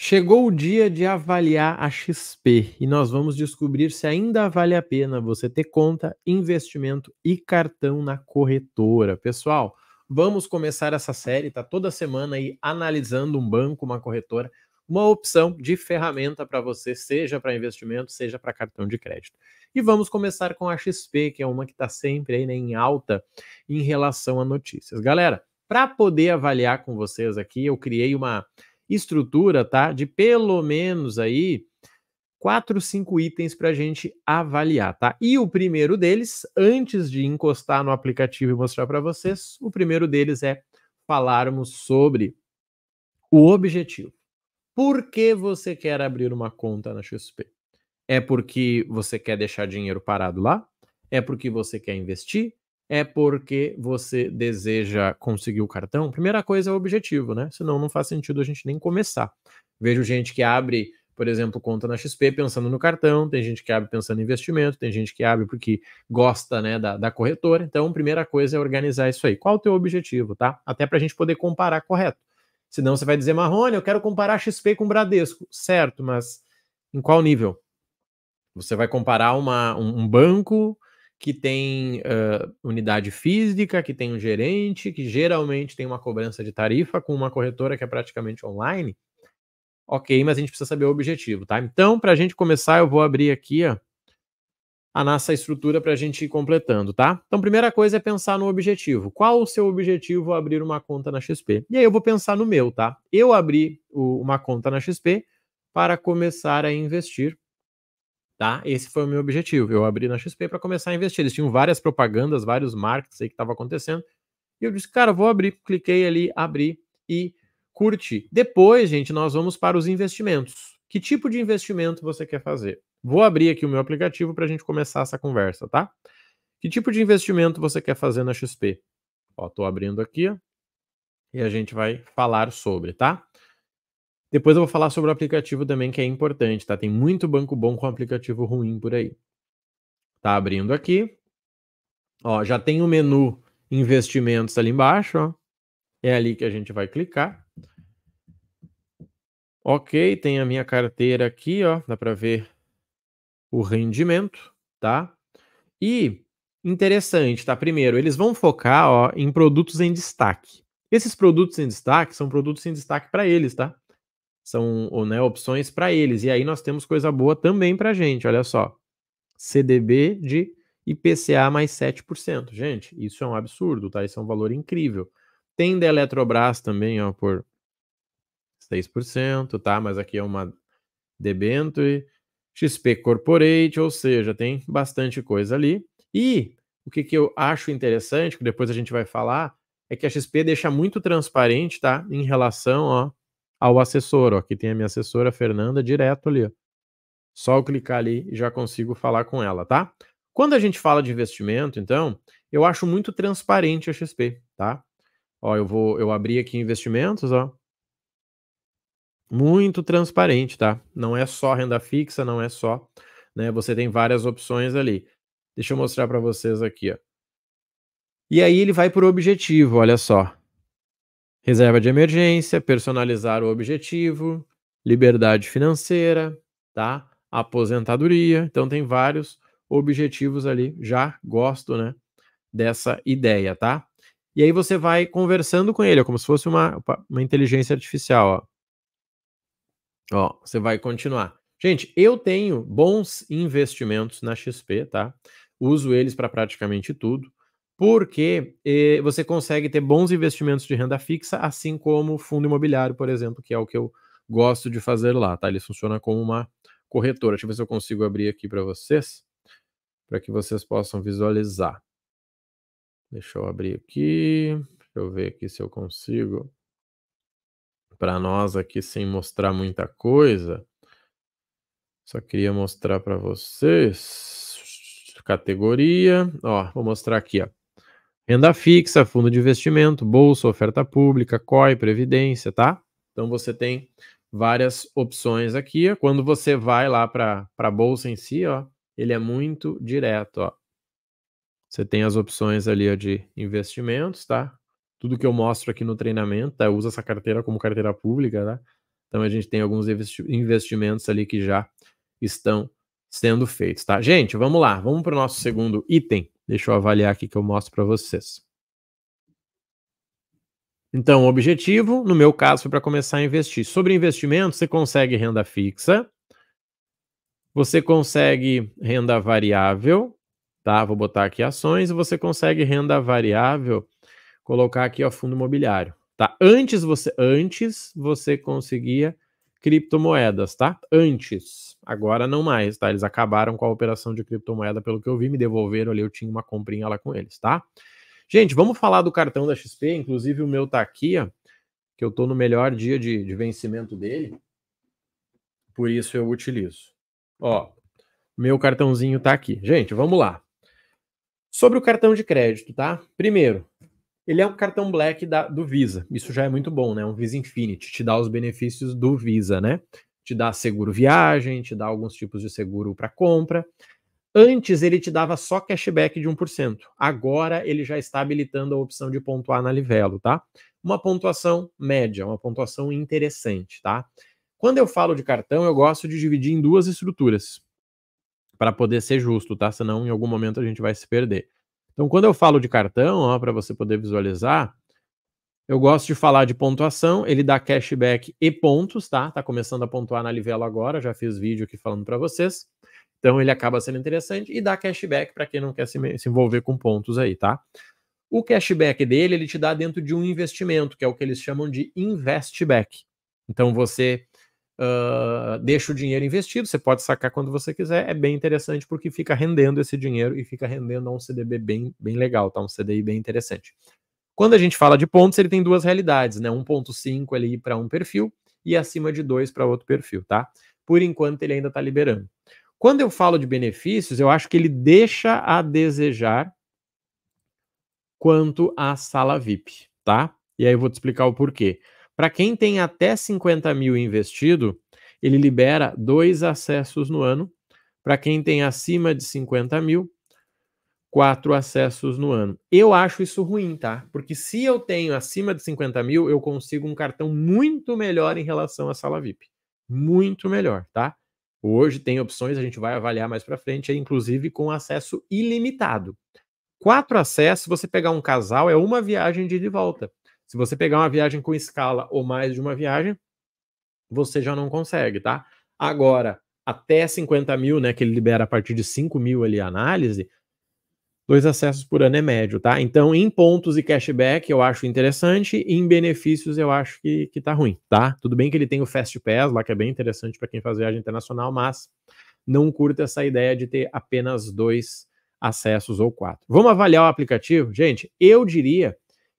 Chegou o dia de avaliar a XP e nós vamos descobrir se ainda vale a pena você ter conta, investimento e cartão na corretora. Pessoal, vamos começar essa série, tá toda semana aí analisando um banco, uma corretora, uma opção de ferramenta para você, seja para investimento, seja para cartão de crédito. E vamos começar com a XP, que é uma que está sempre aí né, em alta em relação a notícias. Galera, para poder avaliar com vocês aqui, eu criei uma estrutura, tá? De pelo menos aí quatro, cinco itens para a gente avaliar, tá? E o primeiro deles, antes de encostar no aplicativo e mostrar para vocês, o primeiro deles é falarmos sobre o objetivo. Por que você quer abrir uma conta na XP? É porque você quer deixar dinheiro parado lá? É porque você quer investir? é porque você deseja conseguir o cartão, primeira coisa é o objetivo, né? Senão não faz sentido a gente nem começar. Vejo gente que abre, por exemplo, conta na XP pensando no cartão, tem gente que abre pensando em investimento, tem gente que abre porque gosta né, da, da corretora. Então, primeira coisa é organizar isso aí. Qual o teu objetivo, tá? Até para a gente poder comparar correto. Senão você vai dizer, Marrone, eu quero comparar XP com Bradesco. Certo, mas em qual nível? Você vai comparar uma, um banco que tem uh, unidade física, que tem um gerente, que geralmente tem uma cobrança de tarifa com uma corretora que é praticamente online. Ok, mas a gente precisa saber o objetivo, tá? Então, para a gente começar, eu vou abrir aqui ó, a nossa estrutura para a gente ir completando, tá? Então, primeira coisa é pensar no objetivo. Qual o seu objetivo abrir uma conta na XP? E aí eu vou pensar no meu, tá? Eu abri o, uma conta na XP para começar a investir Tá? Esse foi o meu objetivo. Eu abri na XP para começar a investir. Eles tinham várias propagandas, vários markets aí que estava acontecendo. E eu disse, cara, vou abrir. Cliquei ali, abri e curti. Depois, gente, nós vamos para os investimentos. Que tipo de investimento você quer fazer? Vou abrir aqui o meu aplicativo para a gente começar essa conversa, tá? Que tipo de investimento você quer fazer na XP? Ó, tô abrindo aqui ó, e a gente vai falar sobre, tá? Depois eu vou falar sobre o aplicativo também, que é importante, tá? Tem muito banco bom com aplicativo ruim por aí. Tá abrindo aqui. Ó, já tem o menu investimentos ali embaixo, ó. É ali que a gente vai clicar. Ok, tem a minha carteira aqui, ó. Dá para ver o rendimento, tá? E interessante, tá? Primeiro, eles vão focar ó, em produtos em destaque. Esses produtos em destaque são produtos em destaque para eles, tá? são ou, né, opções para eles. E aí nós temos coisa boa também para a gente, olha só. CDB de IPCA mais 7%. Gente, isso é um absurdo, tá? Isso é um valor incrível. Tem da Eletrobras também, ó, por 6%, tá? Mas aqui é uma debenture, XP Corporate, ou seja, tem bastante coisa ali. E o que, que eu acho interessante, que depois a gente vai falar, é que a XP deixa muito transparente, tá? Em relação, ó, ao assessor. Ó. Aqui tem a minha assessora Fernanda direto ali. Só eu clicar ali e já consigo falar com ela, tá? Quando a gente fala de investimento, então, eu acho muito transparente a XP, tá? Ó, eu vou, eu abrir aqui investimentos, ó. Muito transparente, tá? Não é só renda fixa, não é só, né? Você tem várias opções ali. Deixa eu mostrar para vocês aqui, ó. E aí ele vai por objetivo, olha só reserva de emergência, personalizar o objetivo, liberdade financeira, tá? Aposentadoria. Então tem vários objetivos ali. Já gosto, né, dessa ideia, tá? E aí você vai conversando com ele, é como se fosse uma, uma inteligência artificial, ó. Ó, você vai continuar. Gente, eu tenho bons investimentos na XP, tá? Uso eles para praticamente tudo porque eh, você consegue ter bons investimentos de renda fixa, assim como fundo imobiliário, por exemplo, que é o que eu gosto de fazer lá, tá? Ele funciona como uma corretora. Deixa eu ver se eu consigo abrir aqui para vocês, para que vocês possam visualizar. Deixa eu abrir aqui, deixa eu ver aqui se eu consigo. Para nós aqui, sem mostrar muita coisa, só queria mostrar para vocês categoria. Ó, vou mostrar aqui, ó. Renda fixa, fundo de investimento, bolsa, oferta pública, COI, previdência, tá? Então você tem várias opções aqui. Quando você vai lá para a bolsa em si, ó, ele é muito direto, ó. Você tem as opções ali ó, de investimentos, tá? Tudo que eu mostro aqui no treinamento, tá? Usa essa carteira como carteira pública, tá? Então a gente tem alguns investimentos ali que já estão sendo feitos, tá? Gente, vamos lá, vamos para o nosso segundo item Deixa eu avaliar aqui que eu mostro para vocês. Então, o objetivo, no meu caso, foi para começar a investir. Sobre investimento, você consegue renda fixa, você consegue renda variável, tá? Vou botar aqui ações, você consegue renda variável, colocar aqui ó, fundo imobiliário, tá? Antes você antes você conseguia criptomoedas, tá? Antes, agora não mais, tá? Eles acabaram com a operação de criptomoeda, pelo que eu vi, me devolveram ali, eu tinha uma comprinha lá com eles, tá? Gente, vamos falar do cartão da XP, inclusive o meu tá aqui, ó, que eu tô no melhor dia de, de vencimento dele, por isso eu utilizo. Ó, meu cartãozinho tá aqui. Gente, vamos lá. Sobre o cartão de crédito, tá? Primeiro, ele é o cartão black da, do Visa. Isso já é muito bom, né? Um Visa Infinity te dá os benefícios do Visa, né? Te dá seguro viagem, te dá alguns tipos de seguro para compra. Antes ele te dava só cashback de 1%. Agora ele já está habilitando a opção de pontuar na Livelo, tá? Uma pontuação média, uma pontuação interessante, tá? Quando eu falo de cartão, eu gosto de dividir em duas estruturas para poder ser justo, tá? Senão em algum momento a gente vai se perder. Então, quando eu falo de cartão, para você poder visualizar, eu gosto de falar de pontuação, ele dá cashback e pontos, tá? Tá começando a pontuar na Livelo agora, já fiz vídeo aqui falando para vocês. Então ele acaba sendo interessante e dá cashback para quem não quer se, se, envolver com pontos aí, tá? O cashback dele, ele te dá dentro de um investimento, que é o que eles chamam de investback. Então você uh, deixa o dinheiro investido, você pode sacar quando você quiser, é bem interessante porque fica rendendo esse dinheiro e fica rendendo a um CDB bem, bem legal, tá? Um CDI bem interessante. Quando a gente fala de pontos, ele tem duas realidades, né? 1.5 ali para um perfil e acima de 2 para outro perfil, tá? Por enquanto ele ainda está liberando. Quando eu falo de benefícios, eu acho que ele deixa a desejar quanto à sala VIP, tá? E aí eu vou te explicar o porquê. Para quem tem até 50 mil investido, ele libera dois acessos no ano. Para quem tem acima de 50 mil, quatro acessos no ano. Eu acho isso ruim, tá? Porque se eu tenho acima de 50 mil, eu consigo um cartão muito melhor em relação à sala VIP. Muito melhor, tá? Hoje tem opções, a gente vai avaliar mais para frente, é inclusive com acesso ilimitado. Quatro acessos, você pegar um casal, é uma viagem de ida e volta. Se você pegar uma viagem com escala ou mais de uma viagem, você já não consegue, tá? Agora, até 50 mil, né, que ele libera a partir de 5 mil ali a análise, dois acessos por ano é médio, tá? Então, em pontos e cashback eu acho interessante, em benefícios eu acho que, que tá ruim, tá? Tudo bem que ele tem o Fast Pass lá, que é bem interessante para quem faz viagem internacional, mas não curta essa ideia de ter apenas dois acessos ou quatro. Vamos avaliar o aplicativo? Gente, eu diria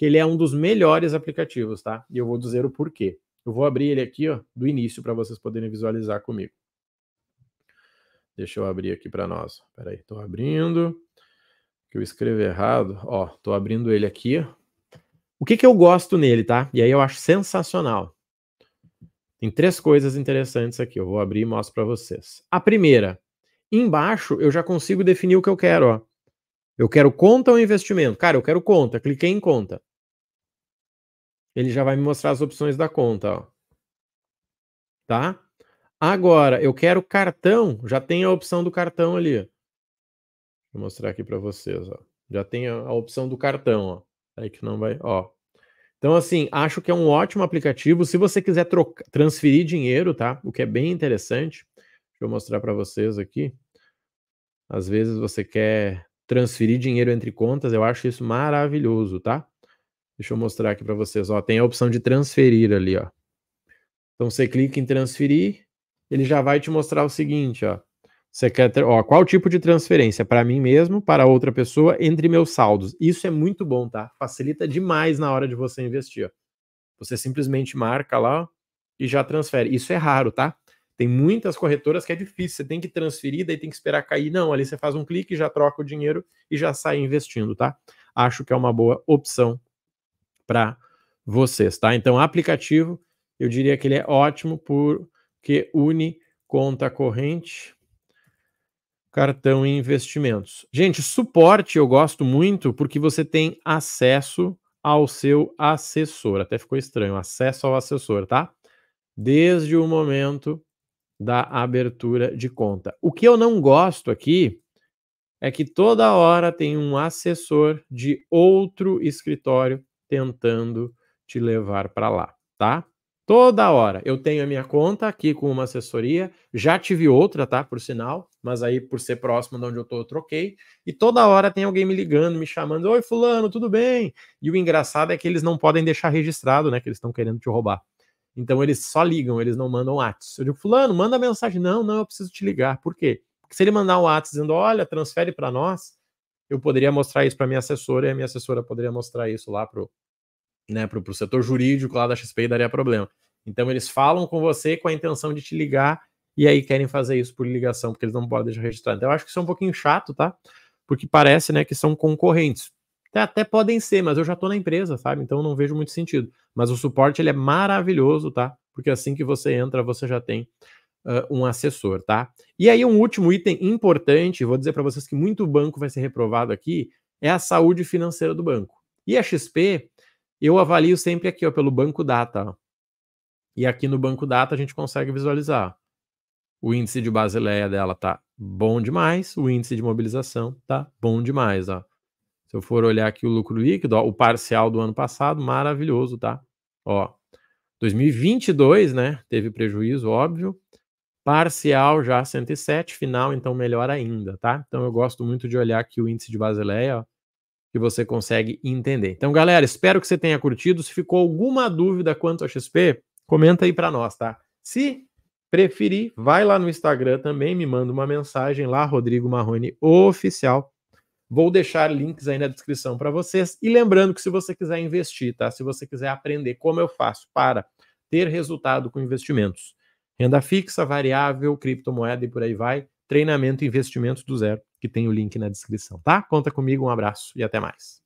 que ele é um dos melhores aplicativos, tá? E eu vou dizer o porquê. Eu vou abrir ele aqui, ó, do início para vocês poderem visualizar comigo. Deixa eu abrir aqui para nós. Peraí, tô abrindo. Que eu escrevi errado. Ó, tô abrindo ele aqui. O que, que eu gosto nele, tá? E aí eu acho sensacional. Tem três coisas interessantes aqui. Eu vou abrir e mostro para vocês. A primeira, embaixo eu já consigo definir o que eu quero, ó. Eu quero conta ou investimento? Cara, eu quero conta. Cliquei em conta. Ele já vai me mostrar as opções da conta, ó. Tá? Agora, eu quero cartão, já tem a opção do cartão ali. Vou mostrar aqui para vocês, ó. Já tem a, a opção do cartão, ó. Aí que não vai, ó. Então, assim, acho que é um ótimo aplicativo. Se você quiser trocar, transferir dinheiro, tá? O que é bem interessante. Deixa eu mostrar para vocês aqui. Às vezes você quer transferir dinheiro entre contas, eu acho isso maravilhoso, tá? Deixa eu mostrar aqui para vocês. Ó, tem a opção de transferir ali, ó. Então você clica em transferir, ele já vai te mostrar o seguinte, ó. Você quer, ó, qual tipo de transferência? Para mim mesmo, para outra pessoa, entre meus saldos. Isso é muito bom, tá? Facilita demais na hora de você investir. Ó. Você simplesmente marca lá ó, e já transfere. Isso é raro, tá? Tem muitas corretoras que é difícil, você tem que transferir, daí tem que esperar cair. Não, ali você faz um clique, já troca o dinheiro e já sai investindo, tá? Acho que é uma boa opção para vocês, tá? Então, aplicativo, eu diria que ele é ótimo porque une conta corrente, cartão e investimentos. Gente, suporte eu gosto muito porque você tem acesso ao seu assessor. Até ficou estranho, acesso ao assessor, tá? Desde o momento da abertura de conta. O que eu não gosto aqui é que toda hora tem um assessor de outro escritório tentando te levar para lá, tá? Toda hora. Eu tenho a minha conta aqui com uma assessoria, já tive outra, tá? Por sinal, mas aí por ser próximo de onde eu tô, eu troquei. E toda hora tem alguém me ligando, me chamando: Oi, Fulano, tudo bem? E o engraçado é que eles não podem deixar registrado, né? Que eles estão querendo te roubar. Então eles só ligam, eles não mandam atos. Eu digo, fulano, manda mensagem. Não, não, eu preciso te ligar. Por quê? Porque se ele mandar um ato dizendo, olha, transfere para nós, eu poderia mostrar isso para minha assessora e a minha assessora poderia mostrar isso lá pro né, para o setor jurídico lá da XP daria problema. Então eles falam com você com a intenção de te ligar e aí querem fazer isso por ligação, porque eles não podem deixar registrado. Então eu acho que isso é um pouquinho chato, tá? Porque parece, né, que são concorrentes. Até, até podem ser, mas eu já estou na empresa, sabe? Então não vejo muito sentido. Mas o suporte ele é maravilhoso, tá? Porque assim que você entra, você já tem Uh, um assessor, tá? E aí, um último item importante, vou dizer para vocês que muito banco vai ser reprovado aqui, é a saúde financeira do banco. E a XP, eu avalio sempre aqui, ó, pelo banco data. E aqui no banco data a gente consegue visualizar. O índice de Basileia dela tá bom demais, o índice de mobilização tá bom demais, ó. Se eu for olhar aqui o lucro líquido, ó, o parcial do ano passado, maravilhoso, tá? Ó, 2022, né, teve prejuízo, óbvio. Parcial já 107, final então melhor ainda, tá? Então eu gosto muito de olhar aqui o índice de Basileia, ó que você consegue entender. Então, galera, espero que você tenha curtido. Se ficou alguma dúvida quanto a XP, comenta aí para nós, tá? Se preferir, vai lá no Instagram também, me manda uma mensagem lá, Rodrigo Marrone Oficial. Vou deixar links aí na descrição para vocês. E lembrando que se você quiser investir, tá? Se você quiser aprender como eu faço para ter resultado com investimentos, renda fixa, variável, criptomoeda e por aí vai, treinamento e investimentos do zero que tem o link na descrição, tá? Conta comigo, um abraço e até mais.